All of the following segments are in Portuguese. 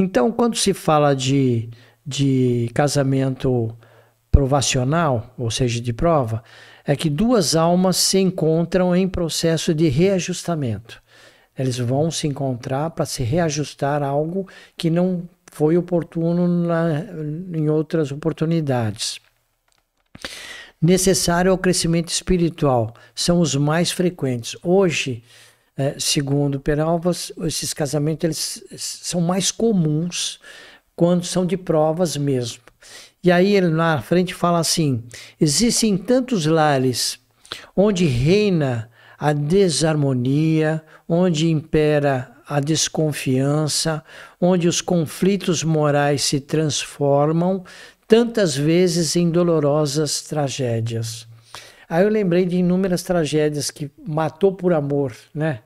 Então, quando se fala de, de casamento provacional, ou seja, de prova, é que duas almas se encontram em processo de reajustamento. Eles vão se encontrar para se reajustar a algo que não foi oportuno na, em outras oportunidades. Necessário ao é crescimento espiritual são os mais frequentes. Hoje, é, segundo Peralvas, esses casamentos eles são mais comuns quando são de provas mesmo. E aí ele lá na frente fala assim: existem tantos lares onde reina a desarmonia, onde impera a desconfiança, onde os conflitos morais se transformam tantas vezes em dolorosas tragédias. Aí eu lembrei de inúmeras tragédias que matou por amor, né?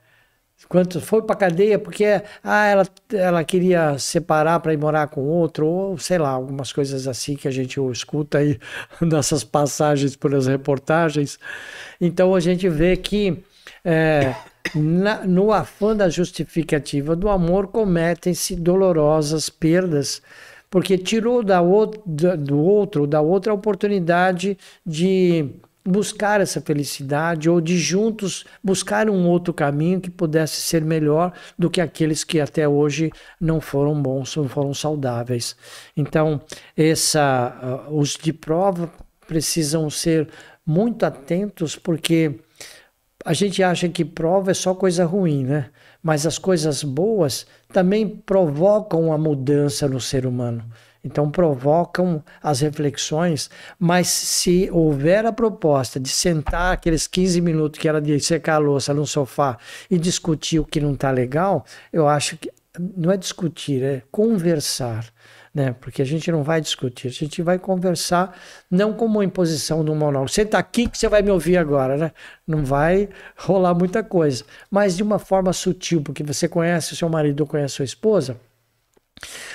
Quanto foi para cadeia porque ah, ela, ela queria separar para ir morar com outro, ou sei lá, algumas coisas assim que a gente escuta aí nessas passagens pelas reportagens. Então a gente vê que é, na, no afã da justificativa do amor cometem-se dolorosas perdas, porque tirou da o, do outro, da outra oportunidade de buscar essa felicidade ou de juntos buscar um outro caminho que pudesse ser melhor do que aqueles que até hoje não foram bons, não foram saudáveis. Então, essa, ah, os de prova precisam ser muito atentos porque a gente acha que prova é só coisa ruim, né? Mas as coisas boas também provocam a mudança no ser humano. Então provocam as reflexões, mas se houver a proposta de sentar aqueles 15 minutos que era de secar a louça no sofá e discutir o que não está legal, eu acho que não é discutir, é conversar. Né? Porque a gente não vai discutir, a gente vai conversar não como uma imposição de um monólogo. Senta aqui que você vai me ouvir agora, né? Não vai rolar muita coisa, mas de uma forma sutil, porque você conhece o seu marido, conhece a sua esposa,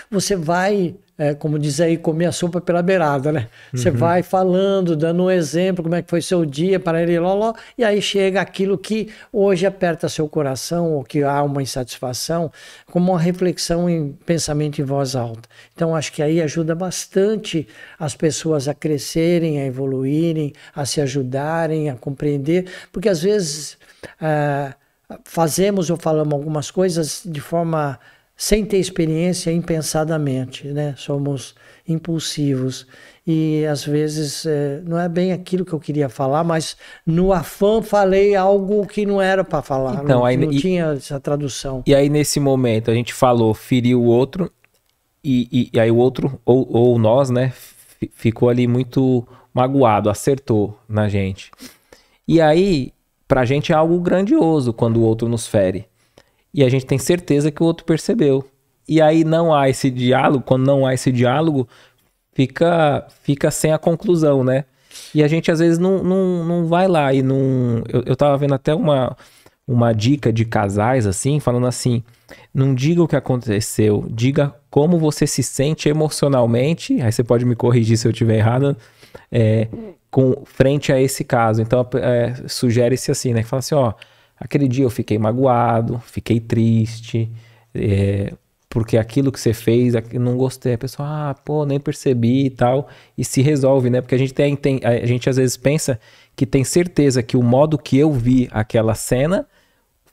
você vai, é, como diz aí, comer a sopa pela beirada, né? Uhum. Você vai falando, dando um exemplo, como é que foi seu dia, para ele, loló, e aí chega aquilo que hoje aperta seu coração, ou que há uma insatisfação, como uma reflexão em pensamento em voz alta. Então, acho que aí ajuda bastante as pessoas a crescerem, a evoluírem, a se ajudarem, a compreender, porque às vezes. Ah, fazemos ou falamos algumas coisas de forma sem ter experiência impensadamente, né? Somos impulsivos e às vezes é, não é bem aquilo que eu queria falar, mas no afã falei algo que não era para falar, então, não, aí, não e, tinha essa tradução. E aí nesse momento a gente falou, feriu o outro e, e, e aí o outro ou, ou nós, né, ficou ali muito magoado, acertou na gente. E aí para a gente é algo grandioso quando o outro nos fere e a gente tem certeza que o outro percebeu. E aí não há esse diálogo, quando não há esse diálogo, fica, fica sem a conclusão, né? E a gente às vezes não, não, não vai lá e não. Eu, eu tava vendo até uma, uma dica de casais assim, falando assim: não diga o que aconteceu, diga como você se sente emocionalmente. Aí você pode me corrigir se eu estiver errado, é, com frente a esse caso. Então é, sugere-se assim, né? Fala assim: ó, Aquele dia eu fiquei magoado, fiquei triste, é, porque aquilo que você fez, eu não gostei. A pessoa, ah, pô, nem percebi e tal. E se resolve, né? Porque a gente, tem, tem, a gente às vezes pensa que tem certeza que o modo que eu vi aquela cena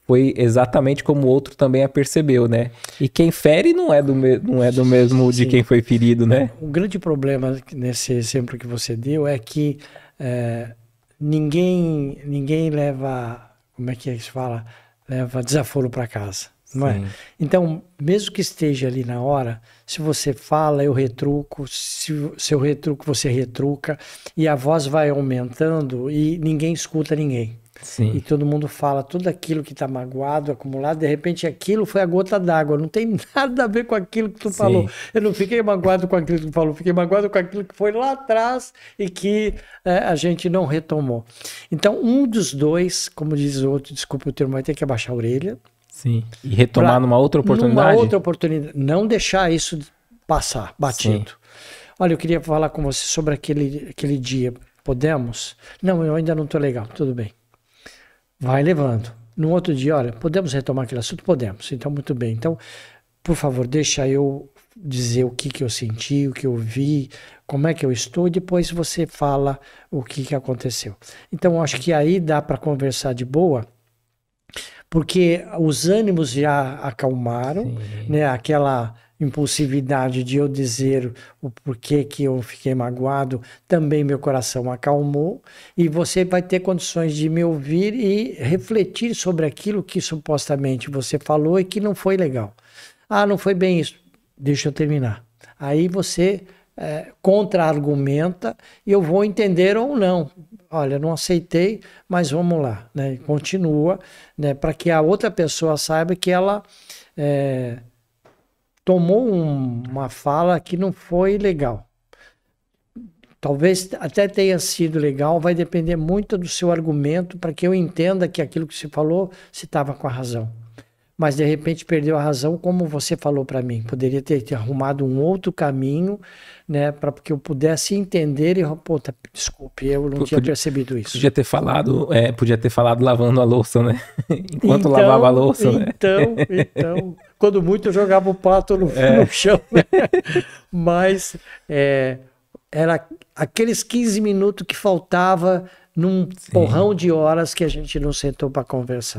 foi exatamente como o outro também a percebeu, né? E quem fere não é do, me não é do mesmo Sim. de quem foi ferido, né? O grande problema nesse exemplo que você deu é que é, ninguém, ninguém leva como é, é que se fala? Leva desaforo para casa. Não é? Então, mesmo que esteja ali na hora, se você fala, eu retruco, se, se eu retruco, você retruca, e a voz vai aumentando e ninguém escuta ninguém. Sim. E todo mundo fala tudo aquilo que está magoado, acumulado, de repente aquilo foi a gota d'água, não tem nada a ver com aquilo que tu Sim. falou. Eu não fiquei magoado com aquilo que tu falou, fiquei magoado com aquilo que foi lá atrás e que é, a gente não retomou. Então, um dos dois, como diz o outro, desculpa o termo, vai ter que abaixar a orelha. Sim. E retomar pra, numa outra oportunidade. Numa outra oportunidade. Não deixar isso passar batido. Sim. Olha, eu queria falar com você sobre aquele, aquele dia. Podemos? Não, eu ainda não estou legal. Tudo bem vai levando. No outro dia, olha, podemos retomar aquele assunto? Podemos. Então, muito bem. Então, por favor, deixa eu dizer o que, que eu senti, o que eu vi, como é que eu estou, e depois você fala o que, que aconteceu. Então, acho que aí dá para conversar de boa, porque os ânimos já acalmaram, Sim. né? Aquela impulsividade de eu dizer o porquê que eu fiquei magoado, também meu coração acalmou e você vai ter condições de me ouvir e refletir sobre aquilo que supostamente você falou e que não foi legal. Ah, não foi bem isso. Deixa eu terminar. Aí você é, contra-argumenta e eu vou entender ou não. Olha, não aceitei, mas vamos lá. Né? Continua, né? para que a outra pessoa saiba que ela é, tomou um, uma fala que não foi legal. Talvez até tenha sido legal, vai depender muito do seu argumento para que eu entenda que aquilo que você falou, você estava com a razão mas de repente perdeu a razão, como você falou para mim. Poderia ter, ter, arrumado um outro caminho, né, para que eu pudesse entender e, pô, tá, desculpe, eu não P tinha podia, percebido isso. Podia ter falado, é, podia ter falado lavando a louça, né? Enquanto então, lavava a louça, então, né? Então, então, quando muito eu jogava o pato no, é. no chão, né? mas é, era aqueles 15 minutos que faltava num Sim. porrão de horas que a gente não sentou para conversar.